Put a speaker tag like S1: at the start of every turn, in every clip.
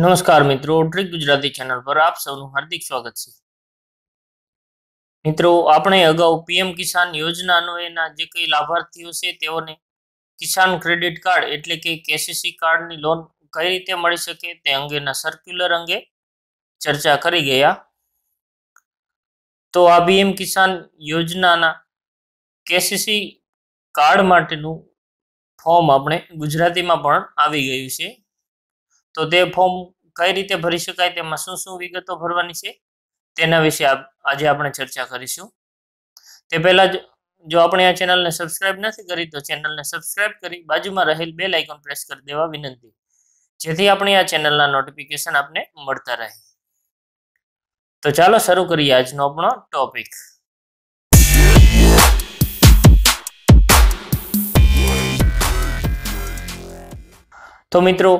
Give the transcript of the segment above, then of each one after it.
S1: નમસ્કાર મિત્રો trick Gujarati channel પર આપ સૌનું હાર્દિક સ્વાગત છે મિત્રો આપણે અગાઉ પીએમ કિસાન યોજનાનો એના જે કંઈ લાભાર્થીઓ છે તેઓને કિસાન ક્રેડિટ કાર્ડ એટલે કે કેસીસી કાર્ડની લોન કઈ રીતે મળી શકે તે અંગેના સર્ક્યુલર અંગે
S2: ચર્ચા કરી ગયા
S1: તો આ પીએમ કિસાન યોજનાના કેસીસી કાર્ડ માટેનું ફોર્મ આપણે ગુજરાતીમાં પણ આવી ગયું છે તો તે ફોર્મ કઈ રીતે ભરી શકાય તેમાં શું શું વિગતો ભરવાની છે તેના વિશે આજે આપણે ચર્ચા કરીશું તે પહેલાં જ જો આપણે આ ચેનલને સબસ્ક્રાઇબ નથી કરી તો ચેનલને સબસ્ક્રાઇબ કરી બાજુમાં રહેલ બે લાઇકોન પ્રેસ કરી દેવા વિનંતી જેથી આપણે આ ચેનલના નોટિફિકેશન આપને મળતા રહે તો ચાલો શરૂ કરીએ આજનો આપણો ટોપિક તો મિત્રો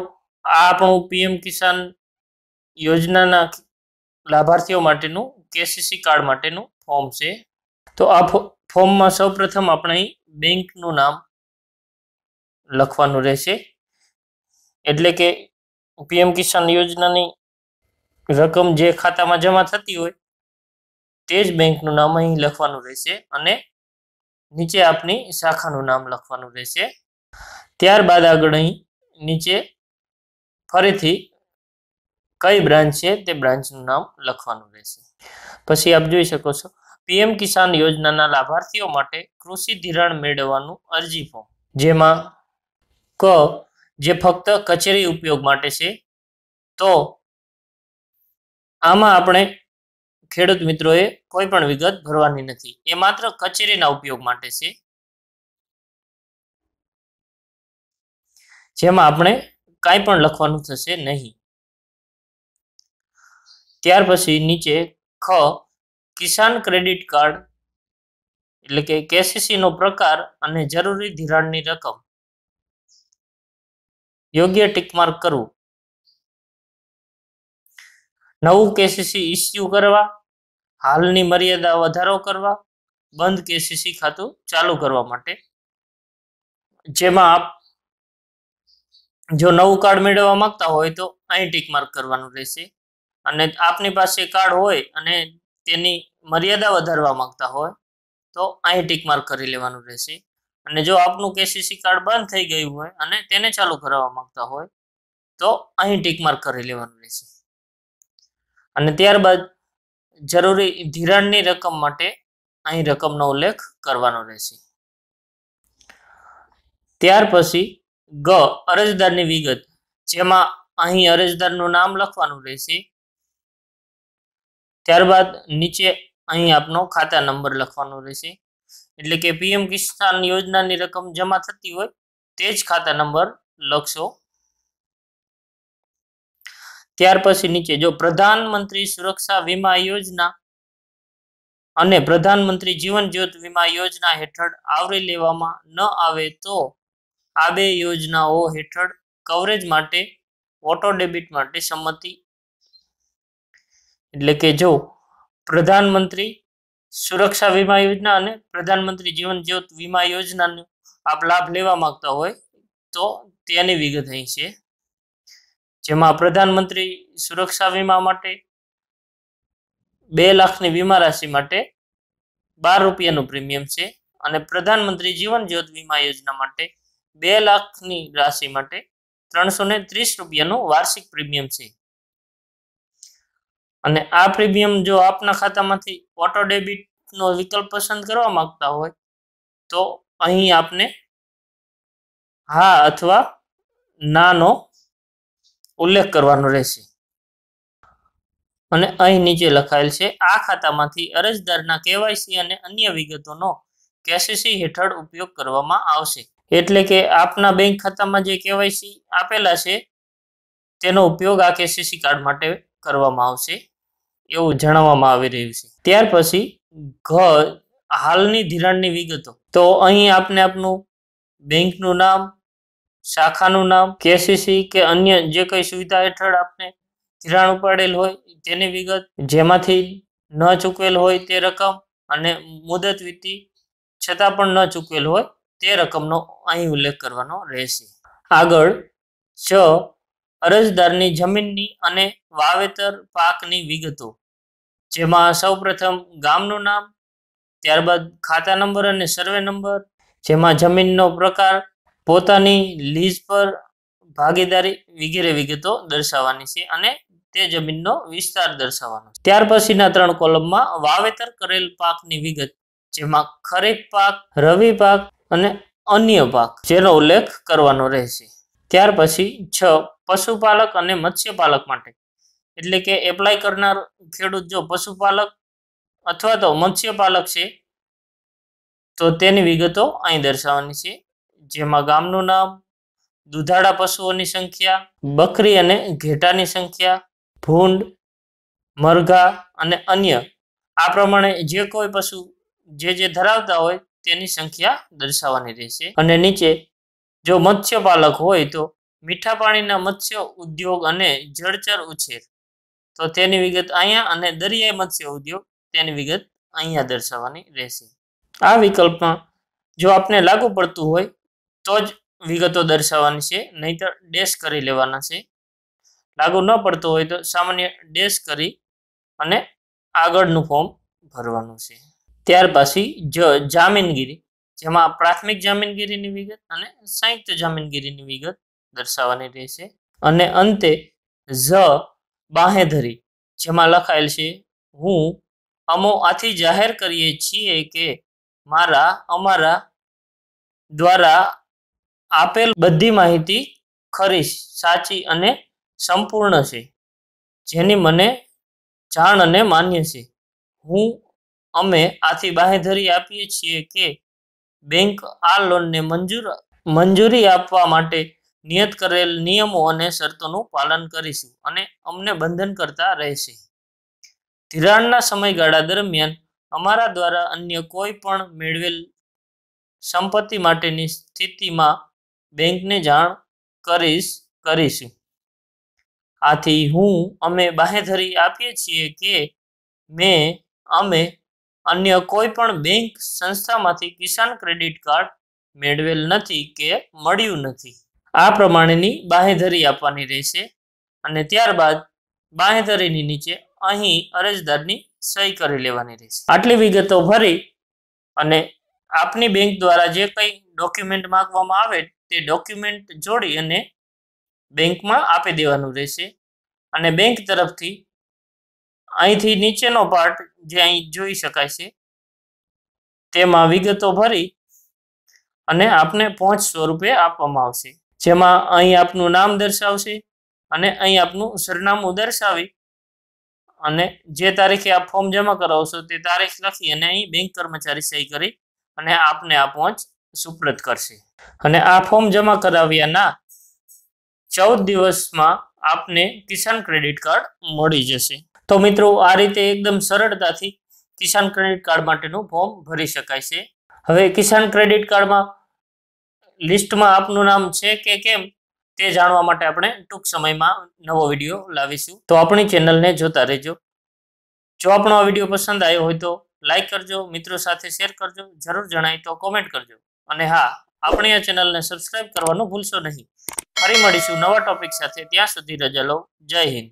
S1: આ આપણું પીએમ કિસાન યોજનાના લાભાર્થીઓ માટેનું કેસીસી કાર્ડ માટેનું ફોર્મ છે તો આ ફોર્મમાં સૌપ્રથમ આપણે બેંકનું નામ લખવાનું રહેશે એટલે કે પીએમ કિસાન યોજનાની રકમ જે ખાતામાં જમા થતી હોય તે જ બેંકનું નામ અહીં લખવાનું રહેશે અને નીચે આપની શાખાનું નામ લખવાનું રહેશે ત્યારબાદ આગળ અહીં નીચે ફરીથી કઈ બ્રાન્ચ છે તે બ્રાન્ચનું નામ લખવાનું રહેશે પછી આપ જોઈ શકો છો પીએમ કિસાન યોજનાના લાભાર્થીઓ માટે કૃષિ ધિરાણ મેળવવાનું અરજી ફોર્મ જેમાં ક જે ફક્ત કચેરી ઉપયોગ માટે છે તો આમાં આપણે ખેડૂત મિત્રોએ કોઈ પણ વિગત ભરવાની નથી એ માત્ર કચેરીના ઉપયોગ માટે છે જેમાં આપણે કાંઈ પણ લખવાનું થશે નહીં ત્યાર પછી નીચે ખ કિસાન ક્રેડિટ કાર્ડ એટલે કે કેસીસી નો પ્રકાર અને જરૂરી ધિરાણની રકમ યોગ્ય ટીકમાર્ક કરવું નવું કેસીસી ઇસ્યુ કરવા હાલની મર્યાદા વધારો કરવા બંધ કેસીસી ખાતું ચાલુ કરવા માટે જેમાં જો નવું કાર્ડ મેળવવા માંગતા હોય તો અહીં ટીક માર્ક કરવાનું રહેશે અને આપની પાસે કાર્ડ હોય અને તેની મર્યાદા વધારવા માંગતા હોય તો અહીં ટીક માર્ક કરી લેવાનું રહેશે અને જો આપનું કેસીસી કાર્ડ બંધ થઈ ગયું હોય અને તેને ચાલુ કરાવવા માંગતા હોય તો અહીં ટીક માર્ક કરી લેવાનું રહેશે અને ત્યારબાદ જરૂરી ધિરાણની રકમ માટે અહીં રકમનો ઉલ્લેખ કરવાનો રહેશે ત્યાર પછી ગ અરજદારની વિગત જેમાં અહીં અરજદારનું નામ લખવાનું રહેશે ત્યારબાદ નીચે અહીં આપનો ખાતા નંબર લખવાનો રહેશે એટલે કે પીએમ કિસાન યોજનાની રકમ જમા થતી હોય તે જ ખાતા નંબર લખશો ત્યાર પછી નીચે જો પ્રધાનમંત્રી સુરક્ષા વીમા યોજના અને પ્રધાનમંત્રી જીવન જ્યોત વીમા યોજના હેઠળ આવરી લેવામાં ન આવે તો આ બે યોજનાઓ હેઠળ કવરેજ માટે ઓટો ડેબિટ માટે સંમતિ એટલે કે જો પ્રધાનમંત્રી સુરક્ષા વીમા યોજના અને પ્રધાનમંત્રી જીવન જ્યોત વીમા યોજનાનો આપ લાભ લેવા માંગતા હોય તો તેની વિગત અહીં છે જેમાં પ્રધાનમંત્રી સુરક્ષા વીમા માટે બે લાખની વીમા રાશિ માટે બાર રૂપિયાનું પ્રીમિયમ છે અને પ્રધાનમંત્રી જીવન જ્યોત વીમા યોજના માટે બે લાખની રાશિ માટે ત્રણસો ને ત્રીસ રૂપિયાનું વાર્ષિક પ્રીમિયમ છે અને આ પ્રીમિયમ જો આપના ખાતામાંથી ઓટો ડેબિટનો વિકલ્પ પસંદ કરવા માંગતા હોય તો અહીં આપને હા અથવા નાનો ઉલ્લેખ કરવાનો રહેશે અને અહીં નીચે લખાયેલ છે આ ખાતામાંથી અરજદારના કેવાયસી અને અન્ય વિગતોનો કેસીસી હેઠળ ઉપયોગ કરવામાં આવશે એટલે કે આપના બેંક ખાતામાં જે કેવાયસી આપેલા છે તેનો ઉપયોગ આ કેસીસી કાર્ડ માટે કરવામાં આવશે એવું જણાવવામાં આવી રહ્યું છે ત્યાર પછી ઘ હાલની ધિરાણની વિગતો તો અહીં આપને આપનું બેંકનું નામ શાખાનું નામ કેસીસી કે અન્ય જે કંઈ સુવિધા હેઠળ આપને ધિરાણ ઉપાડેલ હોય તેની વિગત જેમાંથી ન ચૂકવેલ હોય તે રકમ અને મુદત વીતી છતાં પણ ન ચૂકવેલ હોય તે રકમનો અહીં ઉલ્લેખ કરવાનો રહેશે આગળ છ અરજદારની જમીનની અને વાવેતર પાકની વિગતો જેમાં સૌપ્રથમ ગામનું નામ ત્યારબાદ ખાતા નંબર અને સર્વે નંબર જેમાં જમીનનો પ્રકાર પોતાની લીઝ પર ભાગીદારી વગેરે વિગતો દર્શાવવાની છે અને તે જમીનનો વિસ્તાર દર્શાવવાનો ત્યાર પછીના ત્રણ કોલમમાં વાવેતર કરેલ પાકની વિગત જેમાં ખરીફ પાક રવિ પાક અને અન્ય પાક જેનો ઉલ્લેખ કરવાનો રહેશે ત્યાર પછી છ પશુપાલક અને મત્સ્યપાલક માટે એટલે કે એપ્લાય કરનાર ખેડૂત જો પશુપાલક અથવા તો મત્સ્યપાલક છે તો તેની વિગતો અહીં દર્શાવવાની છે જેમાં ગામનું નામ દુધાળા પશુઓની સંખ્યા બકરી અને ઘેટાની સંખ્યા ભૂંડ મરઘા અને અન્ય આ પ્રમાણે જે કોઈ પશુ જે જે ધરાવતા હોય તેની સંખ્યા દર્શાવવાની રહેશે અને નીચે જો મત્સ્ય પાલક હોય તો મીઠા પાણીના મત્સ્ય ઉદ્યોગ અને જળચર ઉછેર તો તેની વિગત અહીંયા અને દરિયાઈ મત્સ્ય ઉદ્યોગ તેની વિગત અહીંયા દર્શાવવાની રહેશે આ વિકલ્પમાં જો આપને લાગુ પડતું હોય તો જ વિગતો દર્શાવવાની છે નહીતર ડેશ કરી લેવાના છે લાગુ ન પડતું હોય તો સામાન્ય ડેશ કરી અને આગળનું ફોર્મ ભરવાનું છે ત્યાર પછી જ જામીનગીરી જેમાં પ્રાથમિક જામીનગીરીની વિગત અને સંયુક્ત જામીનગીરીની વિગત દર્શાવવાની રહેશે અને અંતે જ બાહેધરી જેમાં લખાયેલ છે હું અમો આથી જાહેર કરીએ છીએ કે મારા અમારા દ્વારા આપેલ બધી માહિતી ખરી સાચી અને સંપૂર્ણ છે જેની મને જાણ અને માન્ય છે હું અમે આથી બાંહેધરી આપીએ છીએ કે બેંક આ લોનને મંજૂર મંજૂરી આપવા માટે નિયત કરેલ નિયમો અને શરતોનું પાલન કરીશું અને અમને બંધન કરતા રહેશે ધિરાણના સમયગાળા દરમિયાન અમારા દ્વારા અન્ય કોઈ પણ મેળવેલ સંપત્તિ માટેની સ્થિતિમાં બેંકને જાણ કરીશ કરીશું આથી હું અમે બાહેધરી આપીએ છીએ કે મેં અમે અન્ય કોઈ પણ બેંક સંસ્થામાંથી કિસાન ક્રેડિટ કાર્ડ મેળવેલ નથી કે મળ્યું નથી આ પ્રમાણેની બાહેધરી આપવાની રહેશે અને ત્યારબાદ બાહેધરીની નીચે અહીં અરજદારની સહી કરી લેવાની રહેશે આટલી વિગતો ભરી અને આપની બેંક દ્વારા જે કંઈ ડોક્યુમેન્ટ માંગવામાં આવે તે ડોક્યુમેન્ટ જોડી અને બેંકમાં આપી દેવાનું રહેશે અને બેંક તરફથી અહીંથી નીચેનો પાર્ટ જે અહીં જોઈ શકાય છે તેમાં વિગતો ભરી અને આપને પહોંચ સ્વરૂપે આપવામાં આવશે જેમાં અહીં આપનું નામ દર્શાવશે અને અહીં આપનું સરનામું દર્શાવી અને જે તારીખે આપ ફોર્મ જમા કરાવશો તે તારીખ લખી અને અહીં બેંક કર્મચારી સહી કરી અને આપને આ પહોંચ સુપ્રત કરશે અને આ ફોર્મ જમા કરાવ્યાના ચૌદ દિવસમાં આપને કિસાન ક્રેડિટ કાર્ડ મળી જશે તો મિત્રો આ રીતે એકદમ સરળતાથી કિસાન ક્રેડિટ કાર્ડ માટેનું ફોર્મ ભરી શકાય છે હવે કિસાન ક્રેડિટ કાર્ડમાં લિસ્ટમાં આપનું નામ છે કે કેમ તે જાણવા માટે આપણે ટૂંક સમયમાં નવો વિડીયો લાવીશું તો આપણી ચેનલને જોતા રહેજો જો આપણો આ વિડીયો પસંદ આવ્યો હોય તો લાઇક કરજો મિત્રો સાથે શેર કરજો જરૂર જણાય તો કોમેન્ટ કરજો અને હા આપણી આ ચેનલને સબસ્ક્રાઇબ કરવાનું ભૂલશો નહીં ફરી મળીશું નવા ટોપિક સાથે ત્યાં સુધી રજા લો જય હિન્દ